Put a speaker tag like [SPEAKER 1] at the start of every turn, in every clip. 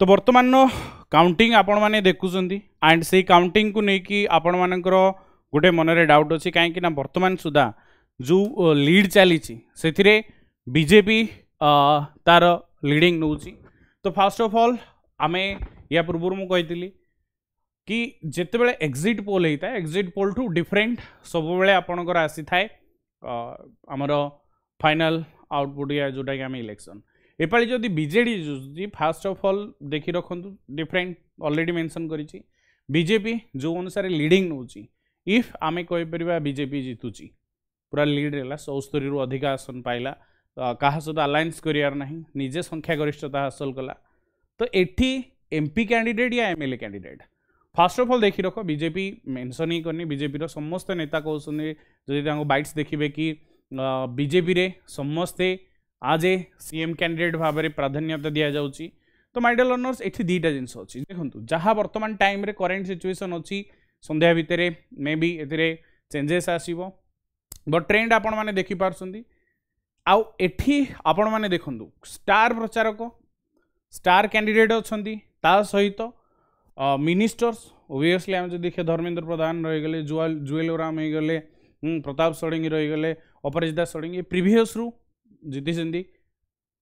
[SPEAKER 1] তো বর্তমান কাউন্টিং আপনার দেখুম আন্ড সেই কাউন্টিং কু নেই আপনার গোটে মনরে ডাউট অছি কাইকি না বর্তমান সুদ্ধা যে লিড চালিছি সেথিরে বিজেপি তার লিডিং নেউছি তো ফার্স্ট অফ অল আমি ইয়া পূর্বর মু কইতিলি কি যেতবে এক্সিট পোল হইতা এক্সিট পোল টু ডিফরেন্ট সবুলে আপনার আসি থাকে আমার ফাইনাল আউটপুট ইয়া যেটা কি আমি ইলেকশন এপাড়ি যদি বিজেডি জুঝুছি ফার্স্ট অফ অল দেখি রাখতু ডিফরেন্ট অলরেডি মেনশন করেছি বিজেপি যে অনুসারে লিডিং নেଉଛି ইফ আমি কইপার বিজেপি জিতুছি পুরা লিড রেলা চৌস্তরী অধিক আসন পাইলা কাহা সহ আলায়েন্স করিয়ার না নিজে সংখ্যাগরিষ্ঠতা হাসল কলা তো এটি এমপি ক্যান্ডিডেট ইয়া MLA candidate first of all দেখি রখ বিজেপি মেনশন ହିଁ କରିନି ବିଜେପିର ସମସ୍ତ ନେତା କହୁଛନ୍ତି ଯଦି ତାଙ୍କ ବାଇଟ୍ସ ଦେଖିବେ କି ବିଜେପିରେ ସମସ୍ତେ आज ए सी एम कैंडिडेट भाव में प्राधान्यता दि जाऊँगी तो माइ डेल अनर्स ये दुईटा जिनस अच्छी देखो जहाँ बर्तमान टाइम करेन्ट सिचुएसन अच्छी सन्ध्या भितर मे बी ए चेंजेस आसव बट ट्रेंड आपण मैंने देखिपार आठ आपण मैंने देखु स्टार प्रचारक स्टार कैंडिडेट अच्छा सहित मिनिस्टर्स ओबियसली आम जो देखिए धर्मेन्द्र प्रधान रहीगले जुआल जुएल ओराम हो गले प्रताप षडंगी रहीगले अपराजिता षडंगी प्रिभस रू जीति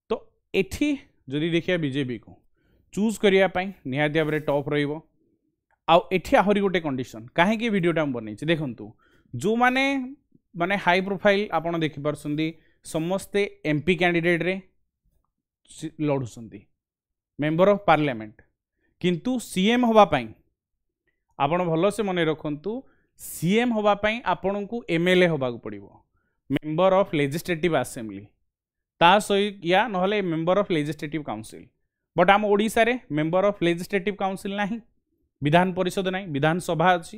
[SPEAKER 1] तो ये जदि देखिया बीजेपी को चूज करने भाव टप रि आहरी गोटे कंडीशन कहीं भिडटा बनई देखूँ जो मैंने मानने हाई प्रोफाइल आप देखिपार समस्ते एमपी कैंडिडेट रे मेम्बर अफ पार्लियामेंट किंतु सीएम हवापाई आप भल से मन रखु सीएम हवापाई आपण को एमएलए हवाक पड़ो मेम्बर ऑफ लेजिस्लेटिव आसेम्बली ତା ସହିତ ନହେଲେ member of legislative council but ଆମ ଓଡ଼ିଶାରେ ମେମ୍ବର ଅଫ୍ ଲେଜିସ୍ଲେଟିଭ୍ କାଉନସିଲ୍ ନାହିଁ ବିଧାନ ପରିଷଦ ନାହିଁ ବିଧାନସଭା ଅଛି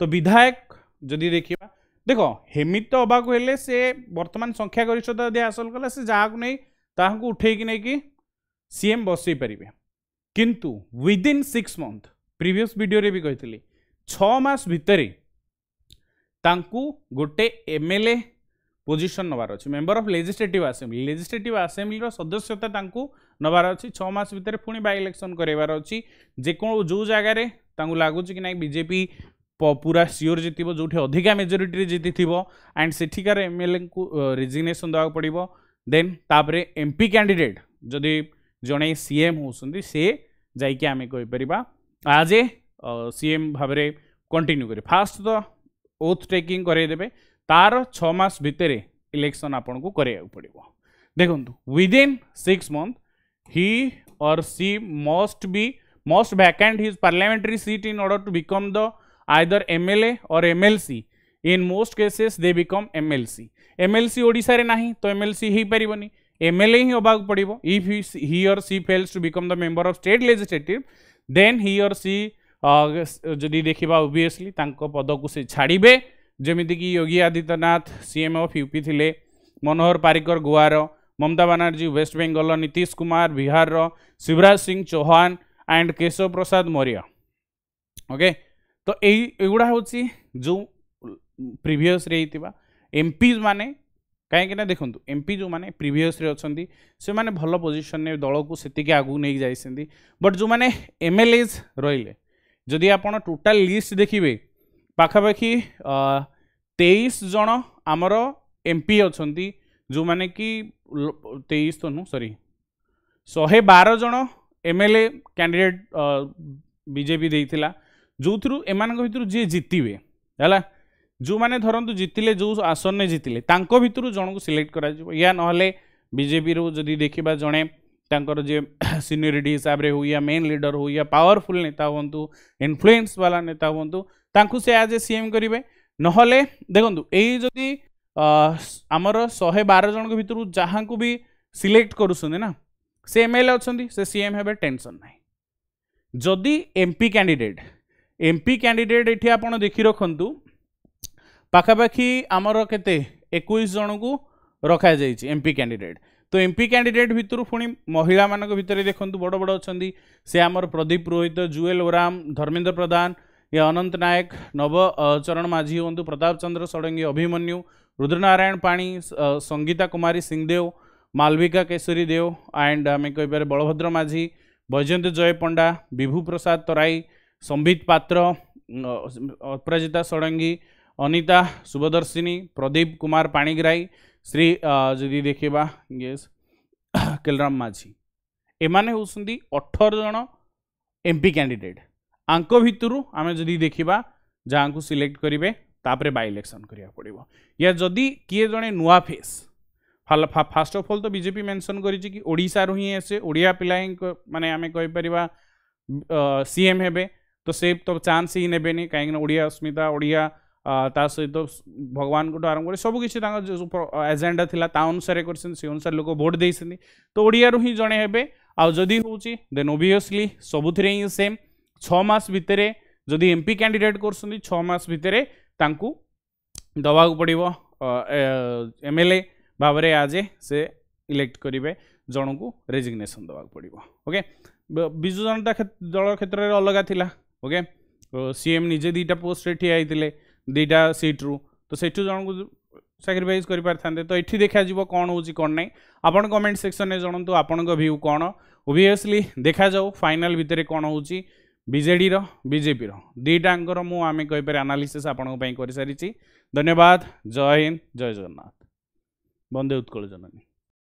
[SPEAKER 1] ତ ବିଧାୟକ ଯଦି ଦେଖିବା ଦେଖ ହେମିତି ତ ହେବାକୁ ହେଲେ ସେ ବର୍ତ୍ତମାନ ସଂଖ୍ୟା ଗରିଷ୍ଠତା ଯଦି ହାସଲ କଲା ସେ ଯାହାକୁ ନେଇ ତାହାକୁ ଉଠେଇକି ନେଇକି ସିଏମ୍ ବସେଇ ପାରିବେ କିନ୍ତୁ ୱିଦିନ୍ ସିକ୍ସ ମନ୍ଥ ପ୍ରିଭିୟସ୍ ଭିଡ଼ିଓରେ ବି କହିଥିଲି ଛଅ ମାସ ଭିତରେ ତାଙ୍କୁ ଗୋଟେ ଏମ୍ ଏଲ୍ ଏ पोजिशन नबार अच्छे member of legislative assembly legislative assembly सदस्यता नबार अच्छे छस भितर पुणी बाय इलेक्शन करेबार अच्छी जेको जो जगह लगुच कि ना बीजेपी पूरा सियोर जितब जो अधिका मेजोरीटे जीति थी एंड सेठिकार एम एल ए रिजिग्नेसन देवाक पड़ो देन तापर एम पी कैंडिडेट जदि जड़े सी एम होती सी जामें कहींपर आज ए सी एम भाव कंटिन्यू कर फास्ट तो ओथ टेकिंग करदे तार छस भितर इलेक्शन आपन को कराया पड़ो within six month he or she must be must vacant his parliamentary seat in order to become the either M L A M L C in most cases they become M L C M L C ओडे ना तो M L सी हो पार M L ए हिं हो पड़ो if he or she fails to become the member of state legislative then he or सी जदि देखा ओबिययसली पद को से छाड़े ଯେମିତିକି Yogi Adityanath CM of UP ଥିଲେ ମନୋହର ପାରିକର ଗୋଆର ମମତା ବାନାର୍ଜୀ ୱେଷ୍ଟବେଙ୍ଗଲର ନୀତିଶ କୁମାର ବିହାରର ଶିବରାଜ ସିଂ ଚୌହାନ ଆଣ୍ଡ କେଶବ ପ୍ରସାଦ ମୌର୍ଯ୍ୟ ଓକେ ତ ଏଇ ଏଗୁଡ଼ା ହେଉଛି ଯେଉଁ ପ୍ରିଭିୟସ୍ରେ ହେଇଥିବା ଏମ୍ପିଜ୍ ମାନେ କାହିଁକିନା ଦେଖନ୍ତୁ ଏମ୍ପି ଯେଉଁମାନେ ପ୍ରିଭିୟସ୍ରେ ଅଛନ୍ତି ସେମାନେ ଭଲ ପୋଜିସନ୍ରେ ଦଳକୁ ସେତିକି ଆଗକୁ ନେଇକି ଯାଇଛନ୍ତି ବଟ୍ ଯେଉଁମାନେ ଏମ୍ଏଲ୍ଏଜ୍ ରହିଲେ ଯଦି ଆପଣ ଟୋଟାଲ୍ ଲିଷ୍ଟ ଦେଖିବେ ପାଖାପାଖି ତେଇଶ ଜଣ ଆମର ଏମ୍ପି ଅଛନ୍ତି ଯେଉଁମାନେ କି ତେଇଶ ତ ନୁହଁ ସରି ଶହେ ବାର ଜଣ ଏମ୍ଏଲ୍ଏ କ୍ୟାଣ୍ଡିଡେଟ୍ ବିଜେପି ଦେଇଥିଲା ଯେଉଁଥିରୁ ଏମାନଙ୍କ ଭିତରୁ ଯିଏ ଜିତିବେ ହେଲା ଯେଉଁମାନେ ଧରନ୍ତୁ ଜିତିଲେ ଯେଉଁ ଆସନରେ ଜିତିଲେ ତାଙ୍କ ଭିତରୁ ଜଣକୁ ସିଲେକ୍ଟ କରାଯିବ ୟା ନହେଲେ ବିଜେପିରୁ ଯଦି ଦେଖିବା ଜଣେ ତାଙ୍କର ଯିଏ ସିନିୟରିଟି ହିସାବରେ ହଉ ୟା ମେନ୍ ଲିଡର ହଉ ୟା ପାୱାରଫୁଲ୍ ନେତା ହୁଅନ୍ତୁ ଇନଫ୍ଲୁଏନ୍ସ ବାଲା ନେତା ହୁଅନ୍ତୁ ତାଙ୍କୁ ସେ ଆଜ୍ ଏ ସିଏମ୍ କରିବେ ନହେଲେ ଦେଖନ୍ତୁ ଏଇ ଯଦି ଆମର ଶହେ ବାର ଜଣଙ୍କ ଭିତରୁ ଯାହାଙ୍କୁ ବି ସିଲେକ୍ଟ କରୁଛନ୍ତି ନା ସେ ଏମ୍ ଏଲ୍ ଏ ଅଛନ୍ତି ସେ ସିଏମ୍ ହେବେ ଟେନସନ୍ ନାହିଁ ଯଦି ଏମ୍ପି କ୍ୟାଣ୍ଡିଡେଟ୍ ଏମ୍ପି କ୍ୟାଣ୍ଡିଡେଟ୍ ଏଠି ଆପଣ ଦେଖି ରଖନ୍ତୁ ପାଖାପାଖି ଆମର କେତେ ଏକୋଇଶ ଜଣଙ୍କୁ ରଖାଯାଇଛି ଏମ୍ପି କ୍ୟାଣ୍ଡିଡେଟ୍ ତ ଏମ୍ପି କ୍ୟାଣ୍ଡିଡେଟ୍ ଭିତରୁ ପୁଣି ମହିଳାମାନଙ୍କ ଭିତରେ ଦେଖନ୍ତୁ ବଡ଼ ବଡ଼ ଅଛନ୍ତି ସେ ଆମର ପ୍ରଦୀପ ରୋହିତ ଜୁଏଲ ଓରାମ ଧର୍ମେନ୍ଦ୍ର ପ୍ରଧାନ ये अनंत नायक नव चरण माझी हूँ प्रताप चंद्र षडंगी अभिमन्यु रुद्रनारायण पाणी संगीता कुमारी सिंहदेव मालविका केसरी देव एंड आम कहीपर बलभद्र माझी बैजयंत जय पंडा विभु प्रसाद तराई संबित पात्र अपराजिता षडंगी अनिता सुभदर्शिनी प्रदीप कुमार पाणीग्राही श्री जी देखा ये केलराम माझी एम होती अठर जन एमपी कैंडिडेट आंक भितर आम जी देखा जहाँ को सिलेक्ट करेंगे तापर इलेक्शन करा पड़ो या जदि किए जड़े नुआ फेस फास्ट ऑफ़ ऑल तो बीजेपी मेंशन मेनसन करशारू ही आसे ओडिया पिला मानने आम कहीपर सी सीएम हे तो से तो चान्स ही ने कहीं ओडिया अस्मिता ओडिया सहित तो भगवान को आरंभ कर किसी एजेंडा थी अनुसार कर अनुसार लोक भोट दे तो ओडिया ही जड़े हे आदि होली सबुति सेम ছ মাস ভিতরে যদি এমপি ক্যান্ডিডেট করছেন ছ মাস ভিতরে তাঁকু দেওয়া পড়ব এমএলএ ভাবে আজ সে ইলেক্ট করবে জনকু রেজিগনেসন দেওয়া পড়ব ওকে বিজু জনতা দল ক্ষেত্রে অলগা লা ওকে সিএম নিজে দুইটা পোস্টে ঠিয়া হয়েছিল দুইটা সিট্রু তো সেঠু জনকু স্যাক্রিফাইস করে পারিথান্তে তো এটি দেখা যাব কম হচ্ছে কম না আপনার কমেন্ট সেকশনে জনাতু আপনার ভিউ কম ওভিয়সলি দেখা যাও ফাইনাল ভিতরে কম হচ্ছে ବିଜେଡ଼ିର ବିଜେପିର ଦୁଇଟାଙ୍କର ମୁଁ ଆମେ କହିପାରେ ଆନାଲିସିସ୍ ଆପଣଙ୍କ ପାଇଁ କରିସାରିଛି ଧନ୍ୟବାଦ ଜୟ ହିନ୍ଦ ଜୟ ଜଗନ୍ନାଥ ବନ୍ଦେ ଉତ୍କଳ ଜନନୀ